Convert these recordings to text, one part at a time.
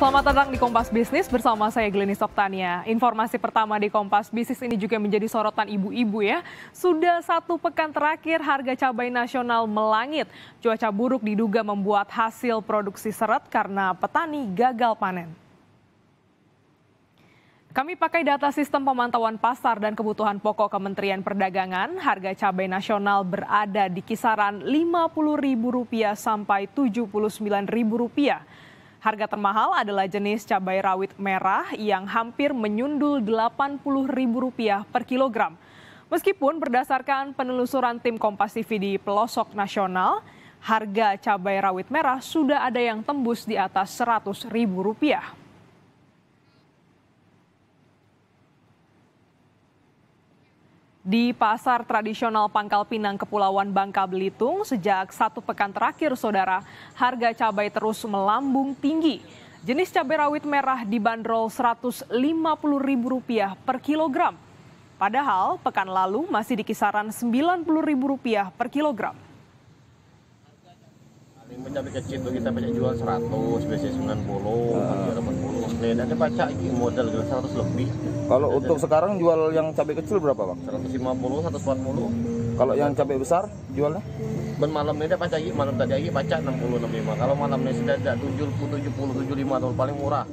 Selamat datang di Kompas Bisnis bersama saya Glenis Oktania. Informasi pertama di Kompas Bisnis ini juga menjadi sorotan ibu-ibu ya. Sudah satu pekan terakhir harga cabai nasional melangit. Cuaca buruk diduga membuat hasil produksi seret karena petani gagal panen. Kami pakai data sistem pemantauan pasar dan kebutuhan pokok Kementerian Perdagangan, harga cabai nasional berada di kisaran Rp50.000 sampai Rp79.000. Harga termahal adalah jenis cabai rawit merah yang hampir menyundul Rp80.000 per kilogram. Meskipun berdasarkan penelusuran tim Kompas TV di pelosok nasional, harga cabai rawit merah sudah ada yang tembus di atas Rp100.000. di pasar tradisional Pangkal Pinang Kepulauan Bangka Belitung sejak satu pekan terakhir saudara harga cabai terus melambung tinggi. Jenis cabai rawit merah dibanderol Rp150.000 per kilogram. Padahal pekan lalu masih di kisaran Rp90.000 per kilogram. Paling cabai kecil itu kita banyak jual 100, biasanya 90 lumayan ada pacak ini modal 100 lebih kalau ada untuk ada. sekarang jual yang cabai kecil berapa bang 150 140 kalau yang cabai besar jualnya Ben malam ini pacak ini malam tadi lagi pacak 60 65 kalau malam ini sudah ada 70 70 75 atau paling murah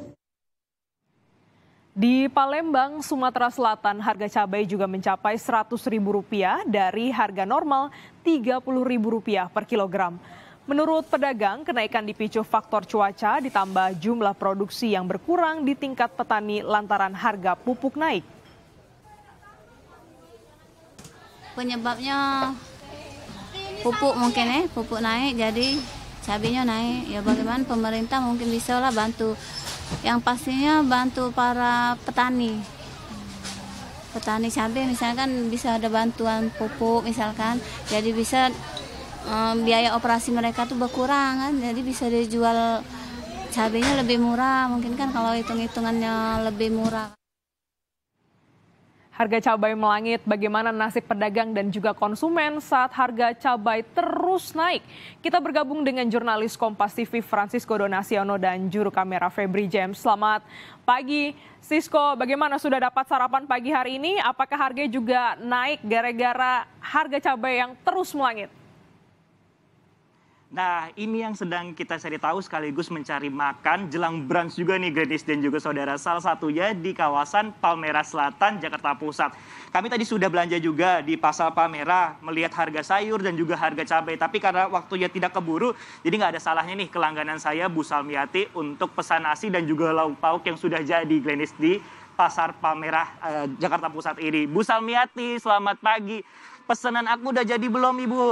di Palembang, Sumatera Selatan, harga cabai juga mencapai Rp100.000 dari harga normal Rp30.000 per kilogram. Menurut pedagang, kenaikan dipicu faktor cuaca ditambah jumlah produksi yang berkurang di tingkat petani lantaran harga pupuk naik. Penyebabnya pupuk mungkin ya, eh, pupuk naik jadi cabenya naik. Ya bagaimana pemerintah mungkin bisa lah bantu. Yang pastinya bantu para petani. Petani cabai misalkan bisa ada bantuan pupuk misalkan, jadi bisa um, biaya operasi mereka tuh berkurang kan jadi bisa dijual cabenya lebih murah mungkin kan kalau hitung-hitungannya lebih murah Harga cabai melangit, bagaimana nasib pedagang dan juga konsumen saat harga cabai terus naik? Kita bergabung dengan jurnalis Kompas TV Francisco Donasiono dan juru kamera Febri James. Selamat pagi, Sisko. Bagaimana sudah dapat sarapan pagi hari ini? Apakah harga juga naik gara-gara harga cabai yang terus melangit? Nah, ini yang sedang kita cari tahu sekaligus mencari makan jelang brunch juga nih Gladys dan juga saudara salah satunya di kawasan Palmera Selatan Jakarta Pusat. Kami tadi sudah belanja juga di Pasar Palmera melihat harga sayur dan juga harga cabai, tapi karena waktunya tidak keburu, jadi nggak ada salahnya nih kelangganan saya Bu Salmiati untuk pesan nasi dan juga lauk pauk yang sudah jadi Gladys di Pasar Palmera eh, Jakarta Pusat ini. Bu Salmiati, selamat pagi. Pesanan aku udah jadi belum Ibu?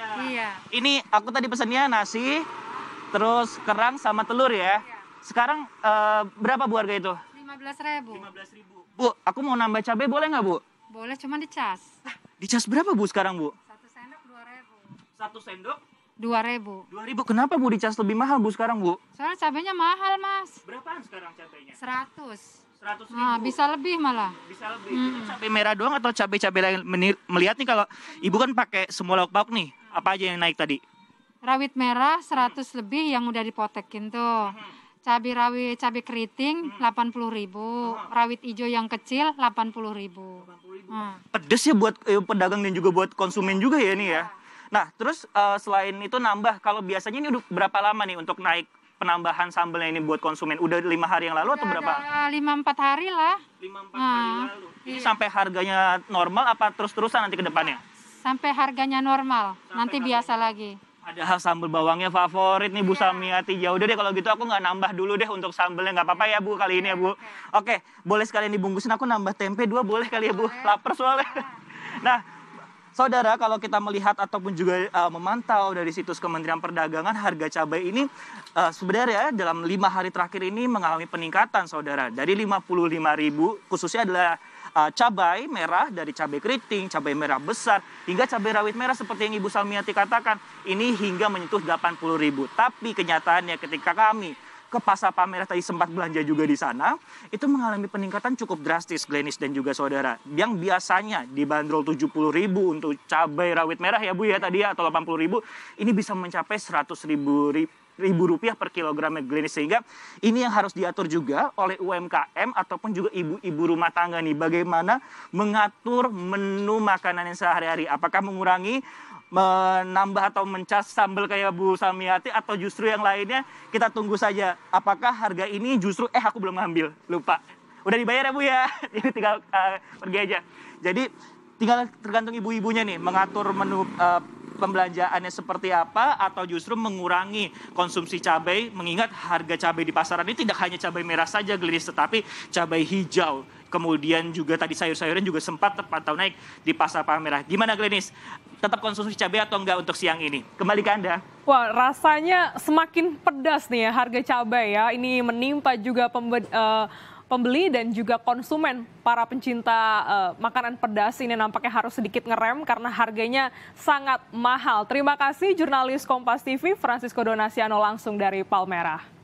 Iya. iya. Ini aku tadi pesennya nasi, terus kerang sama telur ya. Iya. Sekarang uh, berapa bu harga itu? Lima ribu. ribu. Bu, aku mau nambah cabai boleh nggak bu? Boleh, cuma dicas. dicas berapa bu sekarang bu? Satu sendok dua ribu. Satu sendok? Dua ribu. Dua ribu. Kenapa bu dicas lebih mahal bu sekarang bu? Soalnya cabainya mahal mas. Berapaan sekarang cabainya? Seratus. Seratus nah, ribu. Nah, bisa lebih malah. Bisa lebih. Hmm. Cabai merah doang atau cabai-cabai lain melihat nih kalau ibu kan pakai semua lauk pauk nih apa aja yang naik tadi? Rawit merah 100 lebih yang udah dipotekin tuh. Cabai rawit cabai keriting delapan puluh ribu, rawit hijau yang kecil delapan puluh ribu. Hmm. Pedes ya buat eh, pedagang dan juga buat konsumen juga ya ini ya. Nah terus uh, selain itu nambah, kalau biasanya ini udah berapa lama nih untuk naik penambahan sambelnya ini buat konsumen? Udah lima hari yang lalu udah atau berapa? Lima empat hari lah. Lima empat hari nah, lalu. iya. sampai harganya normal apa terus-terusan nanti ke depannya? sampai harganya normal. Sampai Nanti biasa lagi. Ada sambal bawangnya favorit nih Bu yeah. Samiati. Ya udah deh kalau gitu aku nggak nambah dulu deh untuk sambalnya nggak apa-apa ya Bu kali ini ya Bu. Oke, boleh sekali sekalian dibungkusin aku nambah tempe dua boleh kali ya Bu. Boleh. Laper soalnya. Iya. Nah, Saudara, kalau kita melihat ataupun juga uh, memantau dari situs Kementerian Perdagangan, harga cabai ini uh, sebenarnya dalam lima hari terakhir ini mengalami peningkatan, saudara. Dari 55.000, khususnya adalah uh, cabai merah dari cabai keriting, cabai merah besar, hingga cabai rawit merah seperti yang Ibu Salmiati katakan, ini hingga menyentuh puluh ribu. Tapi kenyataannya ketika kami ke pasar Pamerah tadi sempat belanja juga di sana, itu mengalami peningkatan cukup drastis Glenis dan juga saudara. Yang biasanya dibanderol puluh ribu untuk cabai rawit merah ya Bu ya tadi ya, atau puluh ribu, ini bisa mencapai seratus ribu ribu rupiah per kilogramnya Glenis sehingga ini yang harus diatur juga oleh UMKM ataupun juga ibu-ibu rumah tangga nih bagaimana mengatur menu makanan yang sehari-hari apakah mengurangi menambah atau mencas sambal kayak Bu Samiati atau justru yang lainnya kita tunggu saja apakah harga ini justru eh aku belum ngambil lupa udah dibayar ya Bu ya ini tinggal uh, pergi aja jadi tinggal tergantung ibu-ibunya nih mengatur menu uh, pembelanjaannya seperti apa atau justru mengurangi konsumsi cabai mengingat harga cabai di pasaran ini tidak hanya cabai merah saja gelis tetapi cabai hijau kemudian juga tadi sayur-sayuran juga sempat terpantau naik di pasar Palmerah. Merah. Gimana Glenis? Tetap konsumsi cabai atau enggak untuk siang ini? Kembali ke Anda. Wah, rasanya semakin pedas nih ya harga cabai ya. Ini menimpa juga pembe uh, pembeli dan juga konsumen para pencinta uh, makanan pedas ini nampaknya harus sedikit ngerem karena harganya sangat mahal. Terima kasih jurnalis Kompas TV Francisco Donasiano langsung dari Palmerah.